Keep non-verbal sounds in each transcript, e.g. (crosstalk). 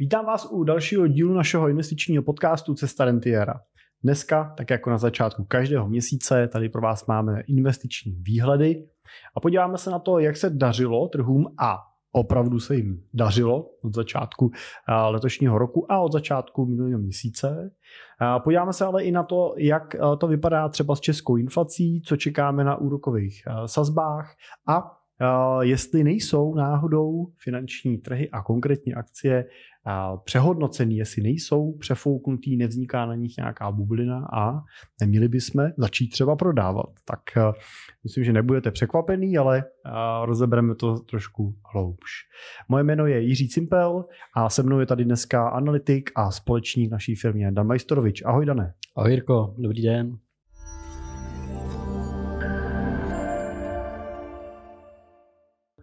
Vítám vás u dalšího dílu našeho investičního podcastu Cesta Rentiera. Dneska, tak jako na začátku každého měsíce, tady pro vás máme investiční výhledy a podíváme se na to, jak se dařilo trhům a opravdu se jim dařilo od začátku eh, letošního roku a od začátku minulého měsíce. Eh, podíváme se ale i na to, jak eh, to vypadá třeba s českou inflací, co čekáme na úrokových sazbách a jestli nejsou náhodou finanční trhy a konkrétně akcie přehodnocený, jestli nejsou přefouknutý, nevzniká na nich nějaká bublina a neměli bychom začít třeba prodávat. Tak eh, myslím, že nebudete překvapený, ale eh, rozebereme to trošku hloubš. Moje jméno je Jiří Cimpel a se mnou je tady dneska analytik a společník naší firmě Dan Majstorovič. Ahoj Dané. Ahoj Jirko, dobrý den.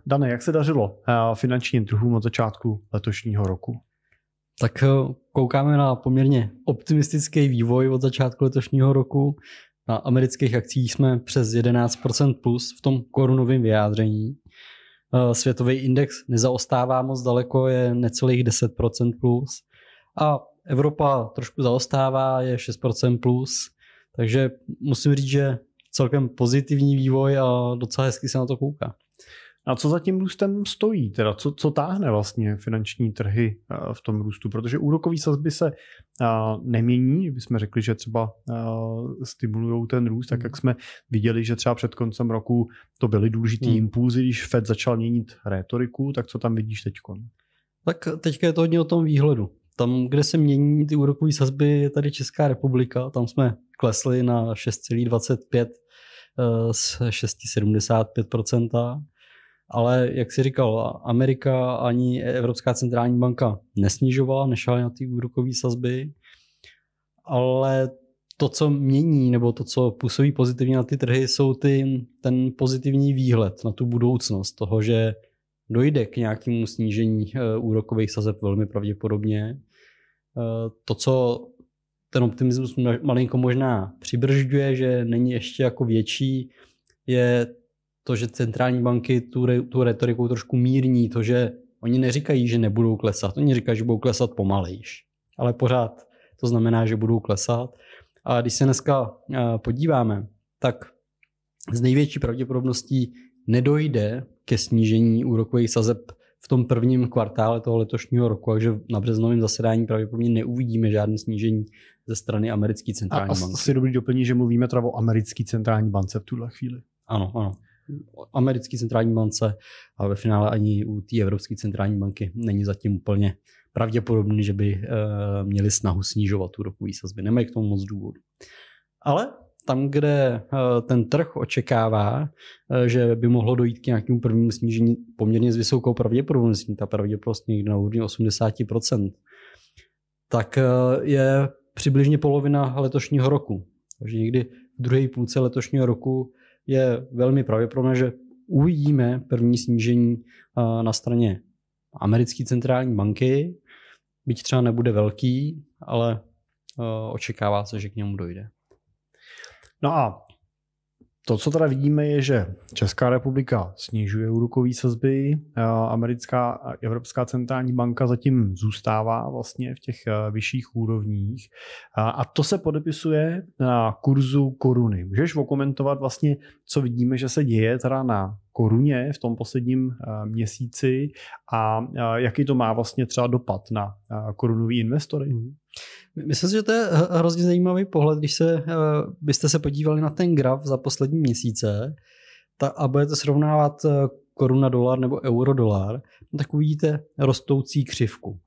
Dane, jak se dařilo eh, finančním trhům od začátku letošního roku? Tak eh, koukáme na poměrně optimistický vývoj od začátku letošního roku. Na amerických akcích jsme přes 11% plus v tom korunovém vyjádření. Eh, světový index nezaostává moc daleko, je necelých 10% plus. A Evropa trošku zaostává, je 6% plus. Takže musím říct, že celkem pozitivní vývoj a docela hezky se na to kouká. A co za tím růstem stojí? Teda co, co táhne vlastně finanční trhy eh, v tom růstu? Protože úrokové sazby se eh, nemění. Bychom řekli, že třeba eh, stimulují ten růst, tak hmm. jak jsme viděli, že třeba před koncem roku to byly důležitý hmm. impulzy, když Fed začal měnit rétoriku, tak co tam vidíš teď? Tak teďka je to hodně o tom výhledu. Tam, kde se mění ty úrokové sazby, je tady Česká republika. Tam jsme klesli na 6,25 z 6,75 ale jak si říkal, Amerika ani Evropská centrální banka nesnižovala, nešla na ty úrokové sazby, ale to, co mění nebo to, co působí pozitivně na ty trhy, jsou ty, ten pozitivní výhled na tu budoucnost toho, že dojde k nějakému snížení eh, úrokových sazeb velmi pravděpodobně. Eh, to, co ten optimismus malinko možná přibržďuje, že není ještě jako větší, je to, že centrální banky tu, re, tu retoriku trošku mírní, to, že oni neříkají, že nebudou klesat, oni říkají, že budou klesat pomalejš, ale pořád to znamená, že budou klesat. A když se dneska eh, podíváme, tak z největší pravděpodobností nedojde ke snížení úrokových sazeb v tom prvním kvartále toho letošního roku, takže na březnovém zasedání pravděpodobně neuvidíme žádné snížení ze strany americké centrální a, banky. A asi dobrý doplní, že mluvíme teda o americké centrální bance v tuhle chvíli. Ano, ano americké centrální bance a ve finále ani u té Evropské centrální banky není zatím úplně pravděpodobný, že by eh, měli snahu snižovat úrokové sazby. Nemají k tomu moc důvodu. Ale tam, kde eh, ten trh očekává, eh, že by mohlo dojít k nějakému prvnímu snížení poměrně s vysokou pravděpodobností, ta pravděpodobnost někde na úrovni 80%, tak je přibližně polovina letošního roku. Takže někdy v druhé půlce letošního roku je velmi pravděpodobné, že uvidíme první snížení na straně americké centrální banky, byť třeba nebude velký, ale očekává se, že k němu dojde. No a to, co teda vidíme, je, že Česká republika snižuje úrokové sazby, americká a Evropská centrální banka zatím zůstává vlastně v těch eh, vyšších úrovních. A to se podepisuje na kurzu koruny. Můžeš okomentovat vlastně, co vidíme, že se děje teda na koruně v tom posledním eh, měsíci a eh, jaký to má vlastně třeba dopad na korunový investory? Mm-hmm. Myslím si, že to je eh, hrozně zajímavý pohled, když se, eh, byste se podívali na ten graf za poslední měsíce ta, a budete srovnávat eh, koruna dolar nebo euro dolar, no tak uvidíte rostoucí křivku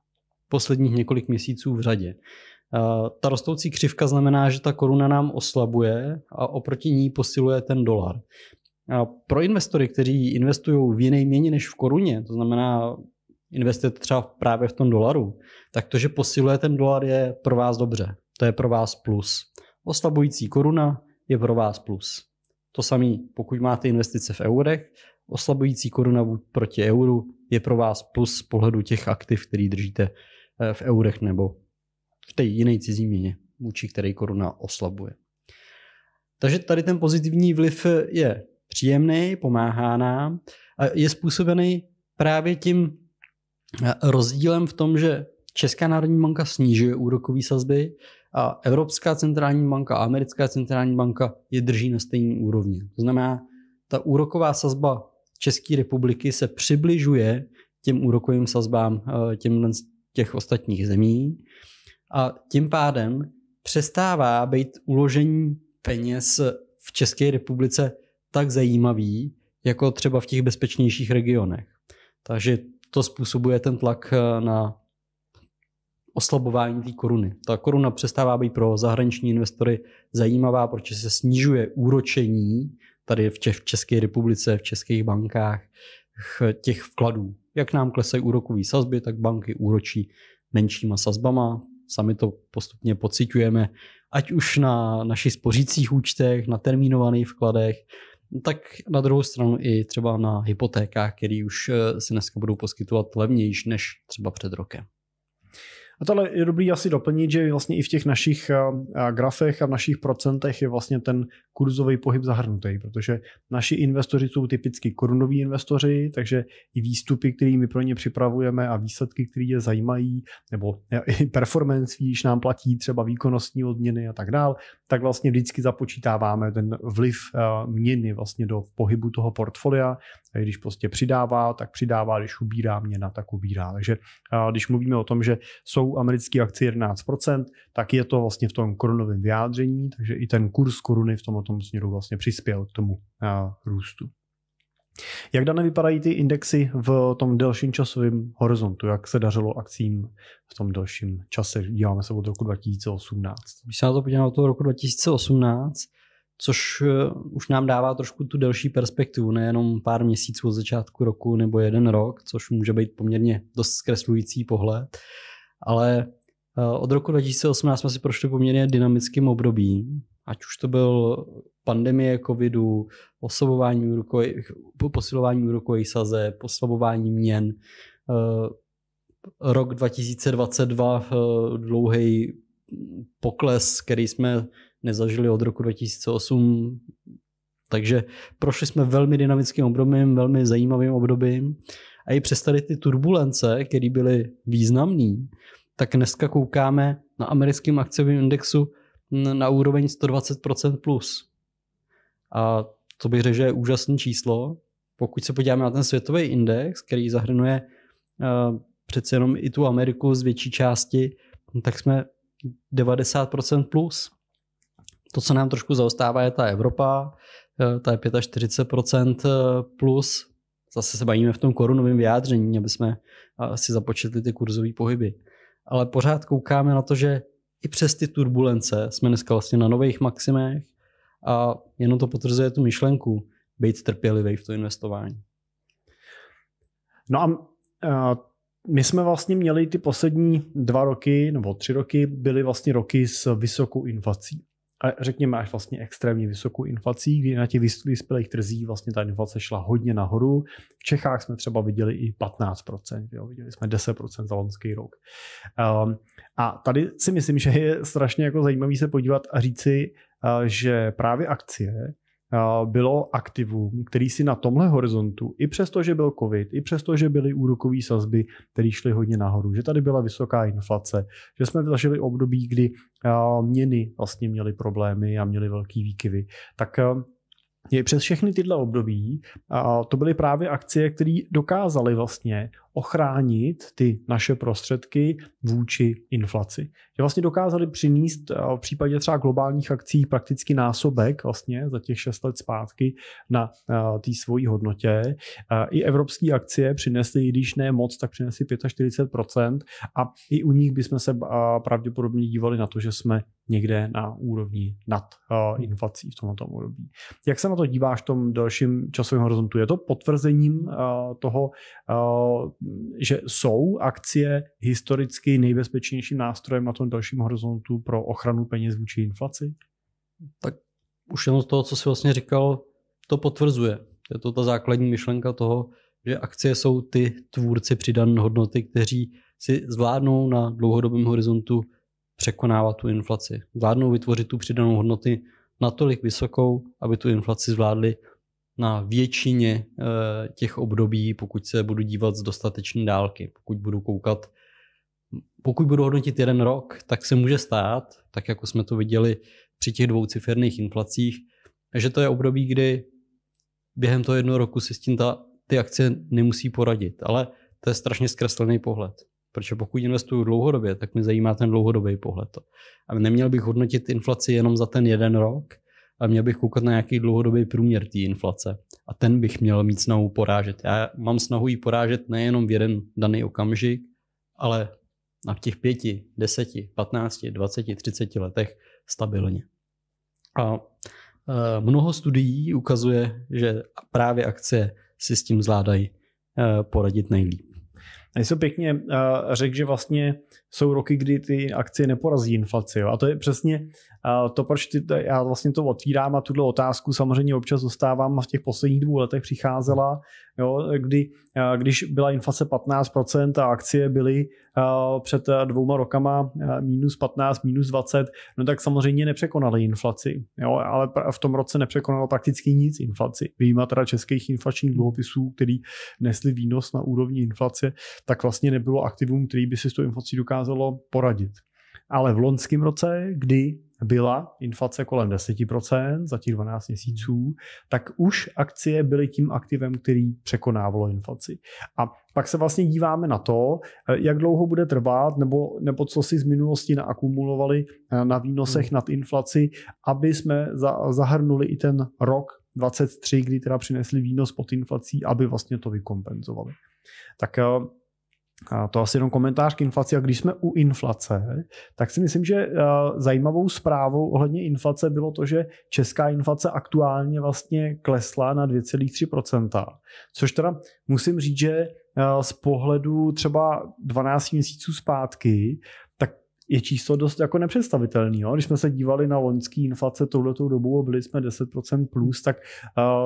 posledních několik měsíců v řadě. Ta rostoucí křivka znamená, že ta koruna nám oslabuje a oproti ní posiluje ten dolar. Pro investory, kteří investují v jiné měně než v koruně, to znamená investujete třeba právě v tom dolaru, tak to, že posiluje ten dolar, je pro vás dobře. To je pro vás plus. Oslabující koruna je pro vás plus. To samé, pokud máte investice v eurech, oslabující koruna proti euru je pro vás plus z pohledu těch aktiv, který držíte eh, v eurech nebo v té jiné cizí měně, vůči které koruna oslabuje. Takže tady ten pozitivní vliv je příjemný, pomáhá nám a je způsobený právě tím Rozdílem v tom, že Česká národní banka snižuje úrokové sazby a Evropská centrální banka a Americká centrální banka je drží na stejné úrovni. To znamená, ta úroková sazba České republiky se přibližuje těm úrokovým sazbám eh, těm těch ostatních zemí a tím pádem přestává být uložení peněz v České republice tak zajímavý, jako třeba v těch bezpečnějších regionech. Takže to způsobuje ten tlak eh, na oslabování té koruny. Ta koruna přestává být pro zahraniční investory zajímavá, protože se snižuje úročení tady v, České republice, v českých bankách těch vkladů. Jak nám klesají úrokové sazby, tak banky úročí menšíma sazbama. Sami to postupně pocitujeme, ať už na našich spořících účtech, na termínovaných vkladech, tak na druhou stranu i třeba na hypotékách, které už eh, se dneska budou poskytovat levnější než třeba před rokem. A tohle je dobrý asi doplnit, že vlastně i v těch našich eh, eh, grafech a v našich procentech je vlastně ten kurzový pohyb zahrnutý, protože naši investoři jsou typicky korunoví investoři, takže i výstupy, které my pro ně připravujeme a výsledky, které je zajímají, nebo eh, i performance, když nám platí třeba výkonnostní odměny a tak dále, tak vlastně vždycky započítáváme ten vliv měny vlastně do pohybu toho portfolia když prostě přidává, tak přidává, když ubírá měna, tak ubírá. Takže když mluvíme o tom, že jsou americké akcie 11%, tak je to vlastně v tom korunovém vyjádření, takže i ten kurz koruny v tomto směru vlastně přispěl k tomu růstu. Jak dále vypadají ty indexy v tom delším časovém horizontu? Jak se dařilo akcím v tom delším čase? Díváme se od roku 2018. Když se na to podíváme od toho roku 2018, což eh, už nám dává trošku tu delší perspektivu, nejenom pár měsíců od začátku roku nebo jeden rok, což může být poměrně dost zkreslující pohled, ale eh, od roku 2018 jsme si prošli poměrně dynamickým obdobím, ať už to byl pandemie covidu, osobování úrokových, posilování úrokových saze, poslabování měn, eh, rok 2022 dlouhý pokles, který jsme nezažili od roku 2008. Takže prošli jsme velmi dynamickým obdobím, velmi zajímavým obdobím. A i přes tady ty turbulence, které byly významné, tak dneska koukáme na americkém akciovém indexu na úroveň 120% plus. A to bych řekl, že je úžasné číslo. Pokud se podíváme na ten světový index, který zahrnuje eh, přece jenom i tu Ameriku z větší části, tak jsme 90% plus. To, co nám trošku zaostává, je ta Evropa, ta je 45% eh, plus. Zase se bavíme v tom korunovém vyjádření, aby jsme eh, si započetli ty kurzové pohyby. Ale pořád koukáme na to, že i přes ty turbulence jsme dneska vlastně na nových maximech a jenom to potvrzuje tu myšlenku, být trpělivý v to investování. No a eh, my jsme vlastně měli ty poslední dva roky nebo tři roky, byly vlastně roky s vysokou inflací a řekněme až vlastně extrémně vysokou inflací, kdy na těch vyspělých trzích vlastně ta inflace šla hodně nahoru. V Čechách jsme třeba viděli i 15%, jo, viděli jsme 10% za loňský rok. Um, a tady si myslím, že je strašně jako zajímavý se podívat a říci, uh, že právě akcie Eh, bylo aktivum, který si na tomhle horizontu, i přesto, že byl covid, i přesto, že byly úrokové sazby, které šly hodně nahoru, že tady byla vysoká inflace, že jsme zažili období, kdy eh, měny vlastně měly problémy a měly velký výkyvy, tak eh, je přes všechny tyhle období, a to byly právě akcie, které dokázaly vlastně ochránit ty naše prostředky vůči inflaci. Že vlastně dokázali přinést v případě třeba globálních akcí prakticky násobek vlastně za těch 6 let zpátky na té svojí hodnotě. I evropské akcie přinesly, i když ne moc, tak přinesly 45% a i u nich bychom se pravděpodobně dívali na to, že jsme někde na úrovni nad inflací v tomto období. Jak se na to díváš v tom dalším časovém horizontu? Je to potvrzením toho že jsou akcie historicky nejbezpečnějším nástrojem na tom dalším horizontu pro ochranu peněz vůči inflaci? Tak už jenom z toho, co jsi vlastně říkal, to potvrzuje. Je to ta základní myšlenka toho, že akcie jsou ty tvůrci přidané hodnoty, kteří si zvládnou na dlouhodobém horizontu překonávat tu inflaci. Zvládnou vytvořit tu přidanou hodnoty natolik vysokou, aby tu inflaci zvládli na většině eh, těch období, pokud se budu dívat z dostatečné dálky. Pokud budu koukat, pokud budu hodnotit jeden rok, tak se může stát, tak jako jsme to viděli při těch dvouciferných inflacích, že to je období, kdy během toho jednoho roku si s tím ta, ty akce nemusí poradit. Ale to je strašně zkreslený pohled. Protože pokud investuju dlouhodobě, tak mě zajímá ten dlouhodobý pohled. A neměl bych hodnotit inflaci jenom za ten jeden rok, ale měl bych koukat na nějaký dlouhodobý průměr té inflace. A ten bych měl mít snahu porážet. Já mám snahu ji porážet nejenom v jeden daný okamžik, ale na těch pěti, deseti, patnácti, dvaceti, třiceti letech stabilně. A e, mnoho studií ukazuje, že právě akcie si s tím zvládají e, poradit nejlíp. A jsou pěkně e, řekl, že vlastně jsou roky, kdy ty akcie neporazí inflaci. Jo? A to je přesně Eh, to, proč ty, já vlastně to otvírám a tuto otázku samozřejmě občas dostávám v těch posledních dvou letech přicházela, jo, kdy, eh, když byla inflace 15% a akcie byly eh, před dvouma rokama minus 15, minus 20, no tak samozřejmě nepřekonaly inflaci, jo, ale v tom roce nepřekonalo prakticky nic inflaci. Výjima teda českých inflačních dluhopisů, který nesli výnos na úrovni inflace, tak vlastně nebylo aktivum, který by si s tou inflací dokázalo poradit. Ale v loňském roce, kdy byla inflace kolem 10% za těch 12 měsíců, tak už akcie byly tím aktivem, který překonávalo inflaci. A pak se vlastně díváme na to, eh, jak dlouho bude trvat, nebo, nebo co si z minulosti naakumulovali eh, na výnosech hmm. nad inflaci, aby jsme za, zahrnuli i ten rok 23, kdy teda přinesli výnos pod inflací, aby vlastně to vykompenzovali. Tak eh, a to asi jenom komentář k inflaci. A když jsme u inflace, tak si myslím, že eh, zajímavou zprávou ohledně inflace bylo to, že česká inflace aktuálně vlastně klesla na 2,3%. Což teda musím říct, že eh, z pohledu třeba 12 měsíců zpátky je číslo dost jako nepředstavitelný. Jo? Když jsme se dívali na loňský inflace touhletou dobu a byli jsme 10% plus, tak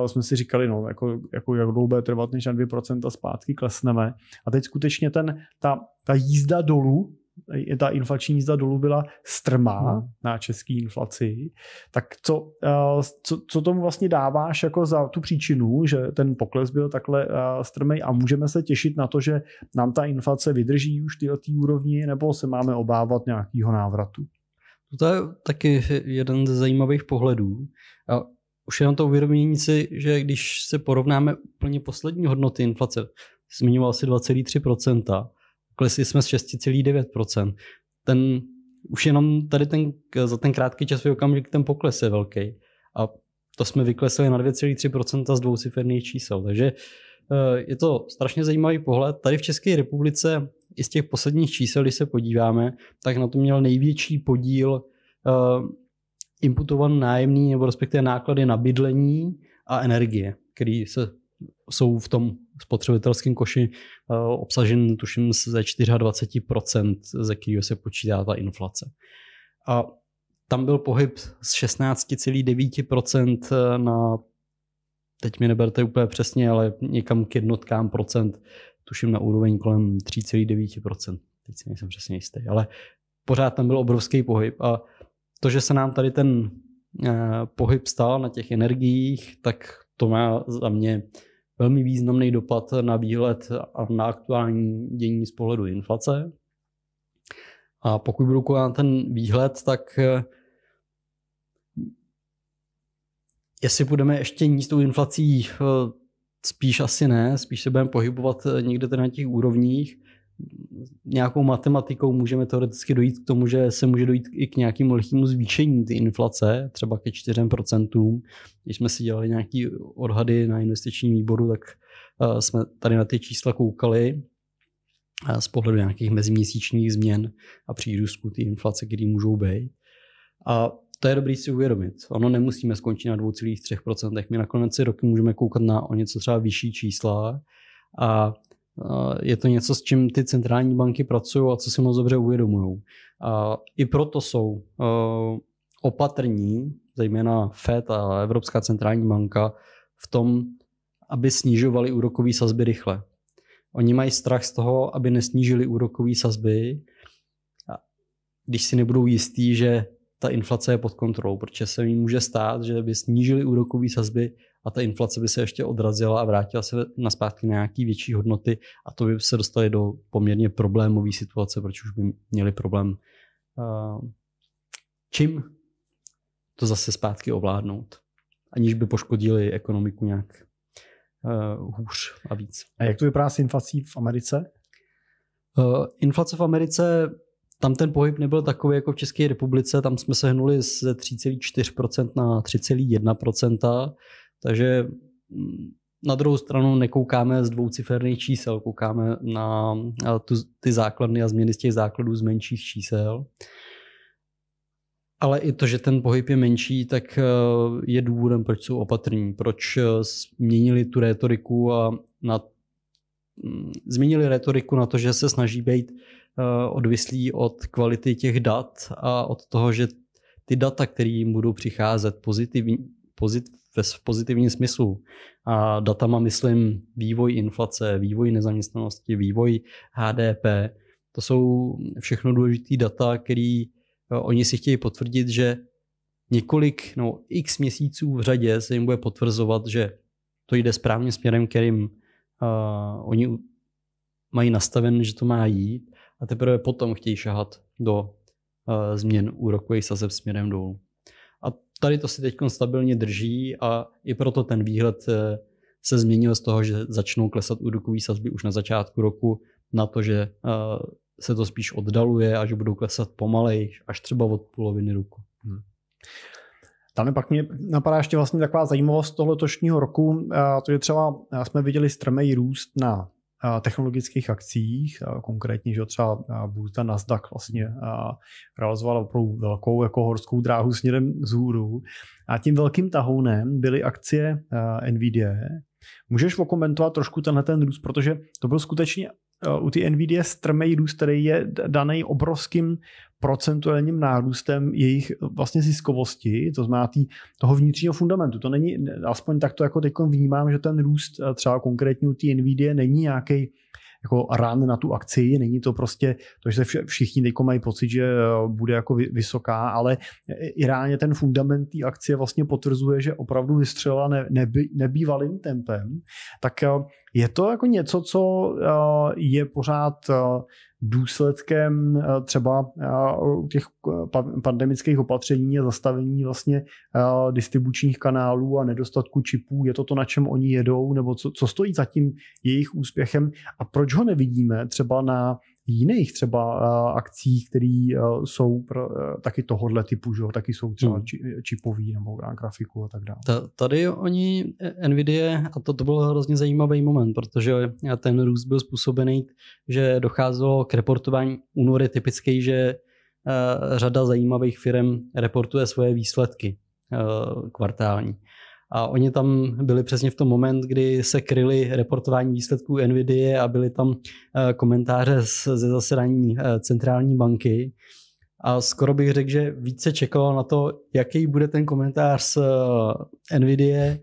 uh, jsme si říkali, no, jako, jako jak dlouho bude trvat, než na 2% zpátky klesneme. A teď skutečně ten, ta, ta jízda dolů ta inflační jízda dolů byla strmá hmm. na české inflaci, tak co, eh, co, co tomu vlastně dáváš jako za tu příčinu, že ten pokles byl takhle eh, strmý a můžeme se těšit na to, že nám ta inflace vydrží už tyhle tý úrovni, nebo se máme obávat nějakého návratu? No to je taky jeden ze zajímavých pohledů. A už jenom to uvědomění si, že když se porovnáme úplně poslední hodnoty inflace, zmiňoval si 2,3%, klesli jsme z 6,9%. Ten, už jenom tady ten, za ten krátký časový okamžik ten pokles je velký. A to jsme vyklesli na 2,3% z dvouciferných čísel. Takže eh, je to strašně zajímavý pohled. Tady v České republice i z těch posledních čísel, když se podíváme, tak na to měl největší podíl eh, imputovan nájemný nebo respektive náklady na bydlení a energie, který se jsou v tom spotřebitelském koši eh, obsažen, tuším, ze 24%, ze kterého se počítá ta inflace. A tam byl pohyb z 16,9% eh, na, teď mi neberte úplně přesně, ale někam k jednotkám procent, tuším na úroveň kolem 3,9%. Teď si nejsem přesně jistý, ale pořád tam byl obrovský pohyb. A to, že se nám tady ten eh, pohyb stál na těch energiích, tak to má za mě velmi významný dopad na výhled a na aktuální dění z pohledu inflace. A pokud budu na ten výhled, tak eh, jestli budeme ještě níst tou inflací, eh, spíš asi ne, spíš se budeme pohybovat eh, někde na těch úrovních, nějakou matematikou můžeme teoreticky dojít k tomu, že se může dojít i k nějakému lehkému zvýšení ty inflace, třeba ke 4%. Když jsme si dělali nějaké odhady na investičním výboru, tak eh, jsme tady na ty čísla koukali eh, z pohledu nějakých meziměsíčních změn a přírůstku ty inflace, které můžou být. A to je dobrý si uvědomit. Ono nemusíme skončit na 2,3%. My na konci roku můžeme koukat na o něco třeba vyšší čísla a je to něco, s čím ty centrální banky pracují a co si moc dobře uvědomují. I proto jsou opatrní, zejména FED a Evropská centrální banka, v tom, aby snižovali úrokové sazby rychle. Oni mají strach z toho, aby nesnížili úrokové sazby, když si nebudou jistí, že ta inflace je pod kontrolou, protože se jim může stát, že by snížili úrokové sazby a ta inflace by se ještě odrazila a vrátila se na zpátky na větší hodnoty a to by se dostali do poměrně problémové situace, protože už by měli problém eh, čím to zase zpátky ovládnout, aniž by poškodili ekonomiku nějak eh, hůř a víc. A jak to vypadá s inflací v Americe? Eh, inflace v Americe tam ten pohyb nebyl takový jako v České republice, tam jsme se hnuli ze 3,4% na 3,1%. Takže mm, na druhou stranu nekoukáme z dvouciferných čísel, koukáme na tu, ty základny a změny z těch základů z menších čísel. Ale i to, že ten pohyb je menší, tak eh, je důvodem, proč jsou opatrní, proč eh, změnili tu retoriku a na, mm, změnili retoriku na to, že se snaží být eh, odvislí od kvality těch dat a od toho, že ty data, které jim budou přicházet pozitivní, pozitivní ve v pozitivním smyslu. A datama myslím vývoj inflace, vývoj nezaměstnanosti, vývoj HDP. To jsou všechno důležité data, které eh, oni si chtějí potvrdit, že několik, no x měsíců v řadě se jim bude potvrzovat, že to jde správným směrem, kterým uh, oni mají nastaven, že to má jít a teprve potom chtějí šahat do uh, změn úrokových sazeb směrem dolů tady to si teď stabilně drží a i proto ten výhled eh, se změnil z toho, že začnou klesat úrokové sazby už na začátku roku na to, že eh, se to spíš oddaluje a že budou klesat pomalej, až třeba od poloviny roku. Hmm. Tam pak mě napadá ještě vlastně taková zajímavost tohoto letošního roku, eh, to je třeba, jsme viděli strmý růst na technologických akcích, konkrétně, že třeba Bůta Nasdaq vlastně realizovala opravdu velkou jako horskou dráhu směrem vzhůru a tím velkým tahounem byly akcie NVIDIA, Můžeš okomentovat trošku tenhle ten růst, protože to byl skutečně Eh, u ty NVIDIA strmej růst, který je daný obrovským procentuálním nárůstem jejich eh, vlastně ziskovosti, to znamená tý, toho vnitřního fundamentu. To není, aspoň tak to jako teď vnímám, že ten růst eh, třeba konkrétně u té NVIDIA není nějaký jako rán na tu akci, není to prostě to, že se všichni teď mají pocit, že bude jako vysoká, ale i reálně ten fundament té akcie vlastně potvrzuje, že opravdu vystřelila neby, nebývalým tempem, tak je to jako něco, co eh, je pořád eh, důsledkem eh, třeba těch pandemických opatření a zastavení vlastně distribučních kanálů a nedostatku čipů? Je to to, na čem oni jedou? Nebo co, co stojí za tím jejich úspěchem? A proč ho nevidíme třeba na jiných třeba uh, akcích, které uh, eh, jsou pro, uh, taky tohohle typu, že jo, taky jsou třeba hmm. či, čipový nebo na grafiku a tak dále. Ta, tady oni NVIDIA, a to, to byl hrozně zajímavý moment, protože ten růst byl způsobený, že docházelo k reportování únory typický, že uh, řada zajímavých firm reportuje svoje výsledky uh, kvartální. A oni tam byli přesně v tom moment, kdy se kryli reportování výsledků NVIDIA a byly tam eh, komentáře ze zasedání eh, centrální banky. A skoro bych řekl, že více čekalo na to, jaký bude ten komentář z eh, NVIDIA,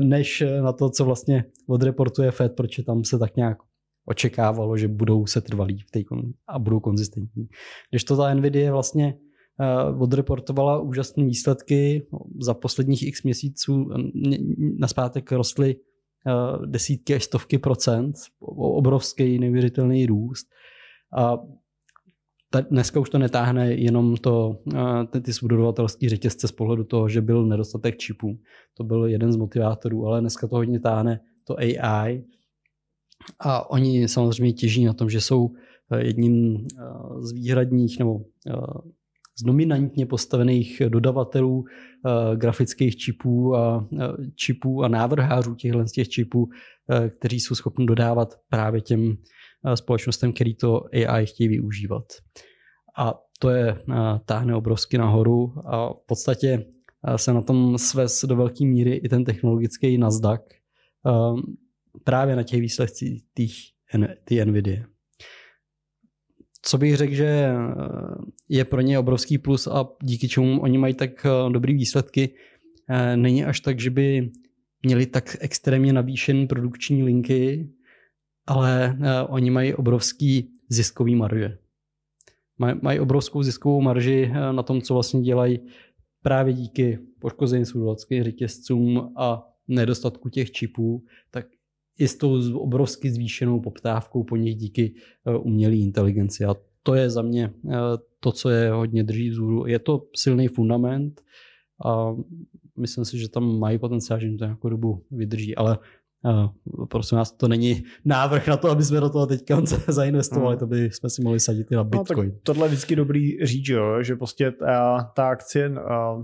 než na to, co vlastně odreportuje Fed, proč tam se tak nějak očekávalo, že budou se trvalí v té kon- a budou konzistentní. Když to ta NVIDIA vlastně Eh, odreportovala úžasné výsledky. Za posledních x měsíců eh, naspátek rostly eh, desítky až stovky procent, obrovský neuvěřitelný růst. A dneska už to netáhne jenom to, ty subdodavatelské řetězce z pohledu toho, že byl nedostatek čipů. To byl jeden z motivátorů, ale dneska to hodně táhne to AI. A oni samozřejmě těží na tom, že jsou jedním z výhradních nebo z dominantně postavených dodavatelů eh, grafických čipů a, eh, čipů a návrhářů těchto z těch čipů, eh, kteří jsou schopni dodávat právě těm společnostem, který to AI chtějí využívat. A to je táhne obrovsky nahoru a v podstatě se na tom svez do velké míry i ten technologický Nasdaq právě na těch výsledcích těch, ty NVIDIA co bych řekl, že eh, je pro ně obrovský plus a díky čemu oni mají tak eh, dobrý výsledky, eh, není až tak, že by měli tak extrémně navýšen produkční linky, ale oni mají obrovský ziskový marže. Mají obrovskou ziskovou marži na tom, co vlastně dělají právě díky poškození sudovackých řetězcům a nedostatku těch čipů, tak i s tou obrovsky zvýšenou poptávkou po nich díky eh, umělé inteligenci. A to je za mě eh, to, co je hodně drží vzhůru. Je to silný fundament a myslím si, že tam mají potenciál, že jim to nějakou dobu vydrží, ale Uh, prosím nás to není návrh na to, aby jsme do toho teď (laughs) zainvestovali, hmm. to by jsme si mohli sadit i na no, Bitcoin. No, tohle je vždycky dobrý říct, že prostě ta, ta akcie uh,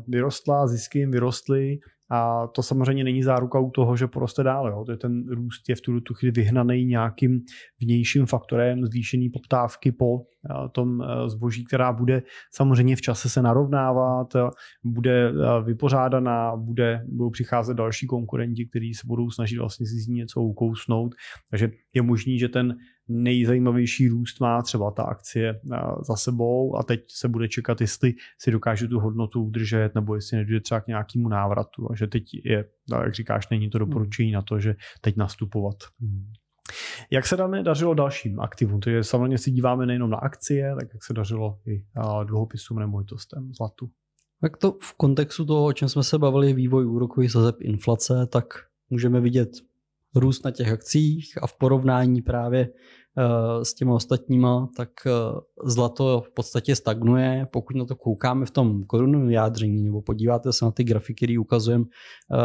vyrostla, zisky jim vyrostly, a to samozřejmě není záruka u toho, že poroste dál. Jo. Ten růst je v tuto tu chvíli vyhnaný nějakým vnějším faktorem zvýšený poptávky po eh, tom eh, zboží, která bude samozřejmě v čase se narovnávat, eh, bude vypořádaná, bude, budou přicházet další konkurenti, kteří se budou snažit vlastně si z ní něco ukousnout. Takže je možný, že ten nejzajímavější růst má třeba ta akcie eh, za sebou a teď se bude čekat, jestli si dokáže tu hodnotu udržet nebo jestli nedojde třeba k nějakému návratu a že teď je, no, jak říkáš, není to hmm. doporučení na to, že teď nastupovat. Hmm. Jak se dáme dařilo dalším aktivům? Takže samozřejmě si díváme nejenom na akcie, tak jak se dařilo i eh, dluhopisům, nemovitostem, zlatu. Tak to v kontextu toho, o čem jsme se bavili, vývoj úrokových sazeb inflace, tak můžeme vidět růst na těch akcích a v porovnání právě eh, s těmi ostatníma, tak eh, zlato v podstatě stagnuje. Pokud na to koukáme v tom korunovém vyjádření, nebo podíváte se na ty grafiky, které ukazujeme eh,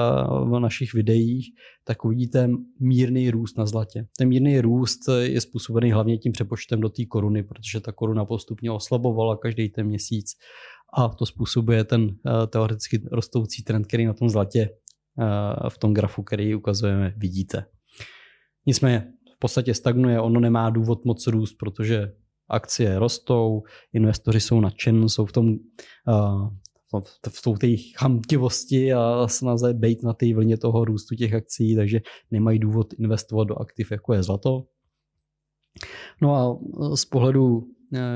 v našich videích, tak uvidíte mírný růst na zlatě. Ten mírný růst je způsobený hlavně tím přepočtem do té koruny, protože ta koruna postupně oslabovala každý ten měsíc a to způsobuje ten teoreticky rostoucí trend, který na tom zlatě Eh, v tom grafu, který ukazujeme, vidíte. Nicméně v podstatě stagnuje, ono nemá důvod moc růst, protože akcie rostou, investoři jsou nadšen, jsou v tom eh, v tou té chamtivosti a snaze být na té vlně toho růstu těch akcí, takže nemají důvod investovat do aktiv, jako je zlato. No a eh, z pohledu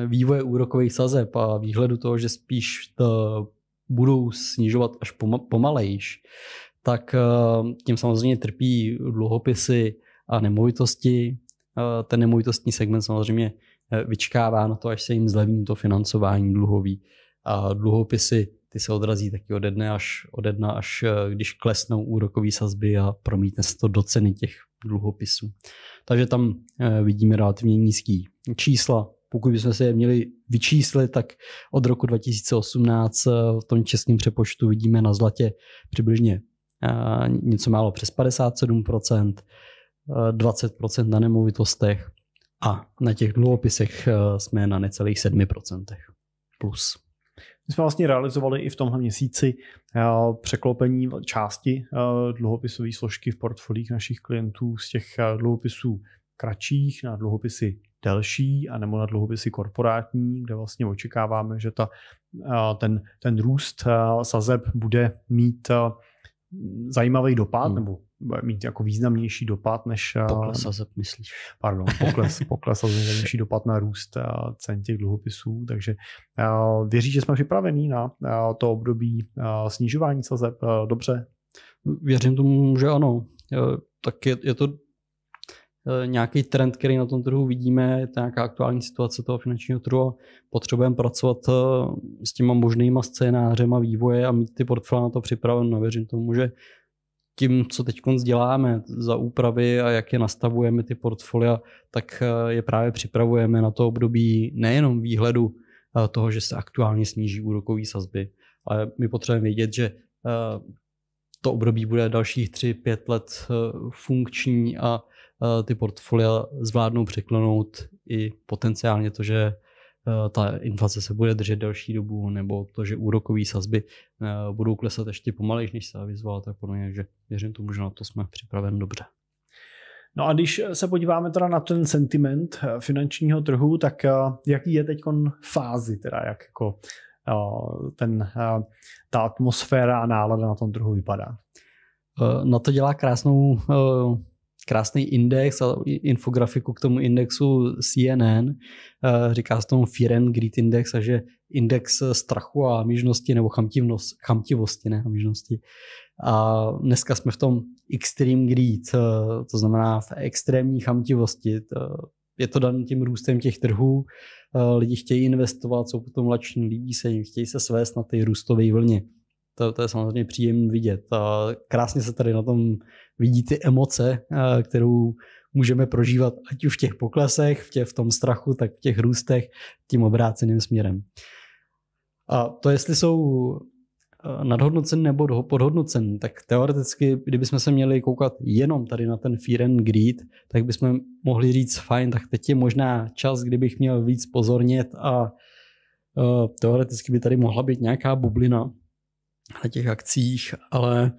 vývoje úrokových sazeb a výhledu toho, že spíš to budou snižovat až pomalejš, tak eh, tím samozřejmě trpí dluhopisy a nemovitosti. Eh, ten nemovitostní segment samozřejmě eh, vyčkává na to, až se jim zlevní to financování dluhový. A dluhopisy ty se odrazí taky ode dne až, ode dna, až když klesnou úrokové sazby a promítne se to do ceny těch dluhopisů. Takže tam vidíme relativně nízký čísla. Pokud bychom se je měli vyčíslit, tak od roku 2018 v tom českém přepočtu vidíme na zlatě přibližně něco málo přes 57%, 20% eh, na nemovitostech a na těch dluhopisech eh, jsme na necelých 7% plus. My jsme vlastně realizovali i v tomhle měsíci eh, překlopení části dluhopisové složky v portfolích našich klientů z těch dluhopisů kratších na dluhopisy delší a nebo na dluhopisy korporátní, kde vlastně očekáváme, že ta, ten, ten růst sazeb bude mít zajímavý dopad, hmm. nebo mít jako významnější dopad než... Eh, pokles zep, myslíš? Pardon, pokles, (laughs) pokles a významnější dopad na růst cen těch dluhopisů, takže eh, věří, že jsme připravení na eh, to období snižování sazeb dobře? Věřím tomu, že ano. Tak je, je to Eh, nějaký trend, který na tom trhu vidíme, je to nějaká aktuální situace toho finančního trhu a potřebujeme pracovat eh, s těma možnýma scénářema vývoje a mít ty portfolia na to připraveno. Věřím tomu, že tím, co teď děláme za úpravy a jak je nastavujeme ty portfolia, tak eh, je právě připravujeme na to období nejenom výhledu toho, že se aktuálně sníží úrokové sazby, ale my potřebujeme vědět, že to období bude dalších 3-5 let funkční a Eh, ty portfolia zvládnou překlenout i potenciálně to, že eh, ta inflace se bude držet delší dobu, nebo to, že úrokové sazby eh, budou klesat ještě pomalejší, než se avizovala, tak podle mě, že věřím tomu, že na to jsme připraveni dobře. No a když se podíváme teda na ten sentiment finančního trhu, tak jaký je teď fázi, teda jak jako ten, ta atmosféra a nálada na tom trhu vypadá? Na to dělá krásnou krásný index a infografiku k tomu indexu CNN. Eh, říká se tomu Fear and Greed Index a že index strachu a mížnosti nebo chamtivosti, ne mížnosti. A dneska jsme v tom extreme greed, eh, to znamená v extrémní chamtivosti. Eh, je to dané tím růstem těch trhů, lidi chtějí investovat, jsou potom lační, líbí se jim, chtějí se svést na té růstové vlně to, to je samozřejmě příjemné vidět. A krásně se tady na tom vidí ty emoce, eh, kterou můžeme prožívat ať už v těch poklesech, v, tě, v tom strachu, tak v těch růstech tím obráceným směrem. A to, jestli jsou eh, nadhodnocen nebo podhodnocen, tak teoreticky, kdybychom se měli koukat jenom tady na ten fear and greed, tak bychom mohli říct, fajn, tak teď je možná čas, kdybych měl víc pozornět a uh, teoreticky by tady mohla být nějaká bublina, na těch akcích, ale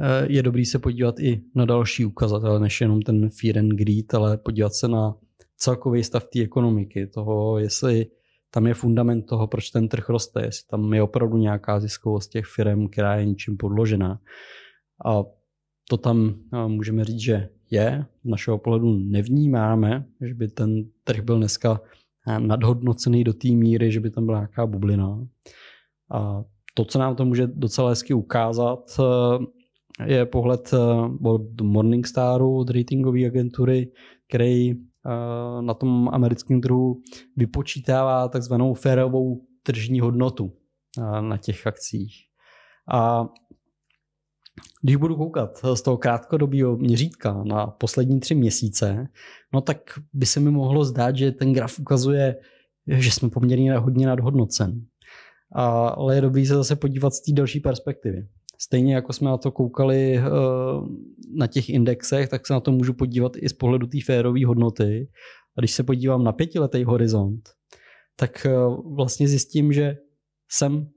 eh, je dobrý se podívat i na další ukazatele, než jenom ten fear and greed, ale podívat se na celkový stav té ekonomiky, toho, jestli tam je fundament toho, proč ten trh roste, jestli tam je opravdu nějaká ziskovost těch firm, která je ničím podložená. A to tam eh, můžeme říct, že je. Z našeho pohledu nevnímáme, že by ten trh byl dneska eh, nadhodnocený do té míry, že by tam byla nějaká bublina. A to, co nám to může docela hezky ukázat, eh, je pohled eh, od Morningstaru, od ratingové agentury, který eh, na tom americkém trhu vypočítává takzvanou férovou tržní hodnotu na těch akcích. A když budu koukat z toho krátkodobého měřítka na poslední tři měsíce, no tak by se mi mohlo zdát, že ten graf ukazuje, že jsme poměrně hodně nadhodnocen. A, ale je dobrý se zase podívat z té další perspektivy. Stejně jako jsme na to koukali eh, na těch indexech, tak se na to můžu podívat i z pohledu té férové hodnoty. A když se podívám na pětiletý horizont, tak eh, vlastně zjistím, že jsem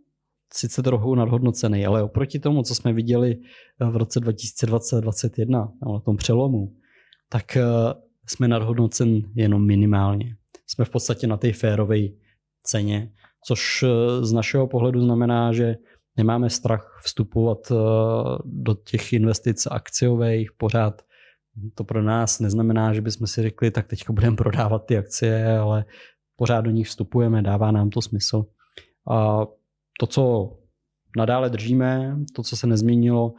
sice trochu nadhodnocený, ale oproti tomu, co jsme viděli eh, v roce 2020-2021, na tom přelomu, tak jsme nadhodnocen jenom minimálně. Jsme v podstatě na té férové ceně což eh, z našeho pohledu znamená, že nemáme strach vstupovat eh, do těch investic akciových pořád. To pro nás neznamená, že bychom si řekli, tak teďka budeme prodávat ty akcie, ale pořád do nich vstupujeme, dává nám to smysl. A to, co nadále držíme, to, co se nezměnilo,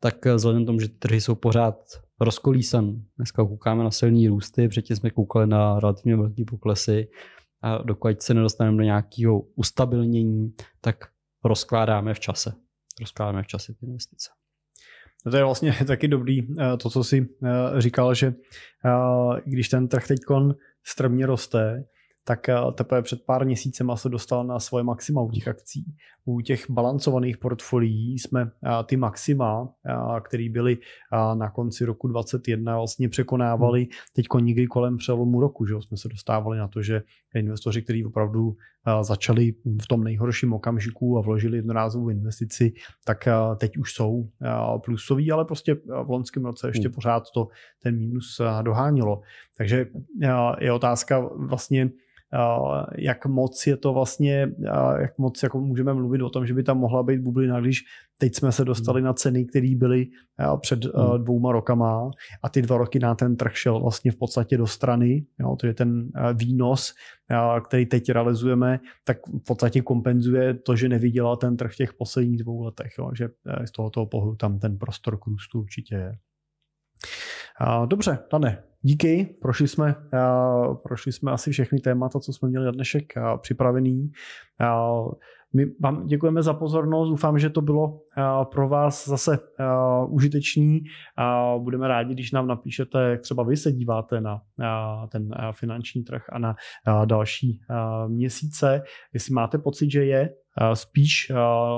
tak eh, vzhledem k tomu, že trhy jsou pořád rozkolísan. Dneska koukáme na silní růsty, předtím jsme koukali na relativně velké poklesy a dokud se nedostaneme do nějakého ustabilnění, tak rozkládáme v čase. Rozkládáme v čase ty investice. No to je vlastně (laughs) taky dobrý eh, to, co jsi eh, říkal, že eh, když ten trh teď strmě roste, tak eh, teprve před pár měsícem se dostal na svoje maxima u těch akcí. U těch balancovaných portfolií jsme eh, ty maxima, eh, které byly na konci roku 2021, vlastně překonávali hmm. teď nikdy kolem přelomu roku. Že? Jsme se dostávali na to, že investoři, kteří opravdu začali v tom nejhorším okamžiku a vložili jednorázovou investici, tak teď už jsou plusoví, ale prostě v loňském roce ještě hmm. pořád to ten mínus dohánilo. Takže je otázka vlastně, Eh, jak moc je to vlastně, eh, jak moc jako můžeme mluvit o tom, že by tam mohla být bublina, když teď jsme se dostali hmm. na ceny, které byly eh, před hmm. dvouma rokama a ty dva roky na ten trh šel vlastně v podstatě do strany, jo, to je ten výnos, který teď realizujeme, tak v podstatě kompenzuje to, že nevydělal ten trh v těch posledních dvou letech, jo, že z tohoto pohledu tam ten prostor k růstu určitě je. Dobře, Dane, díky, prošli jsme, prošli jsme asi všechny témata, co jsme měli na dnešek připravený. My vám děkujeme za pozornost, doufám, že to bylo eh, pro vás zase eh, užitečný. Budeme rádi, když nám napíšete, jak třeba vy se díváte na eh, ten finanční trh a na další měsíce, jestli máte pocit, že je spíš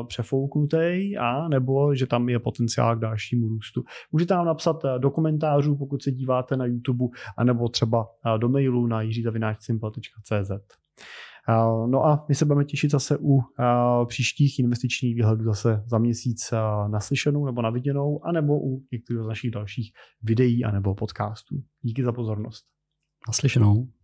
přefouknutý a nebo že tam je potenciál k dalšímu růstu. Můžete nám napsat do komentářů, pokud se díváte na YouTube, anebo třeba do mailu na jiřitavináčcimpel.cz. Eh, no a my se budeme těšit zase u eh, příštích investičních výhledů zase za měsíc eh, naslyšenou nebo naviděnou, anebo u některých z našich dalších videí anebo podcastů. Díky za pozornost. Naslyšenou.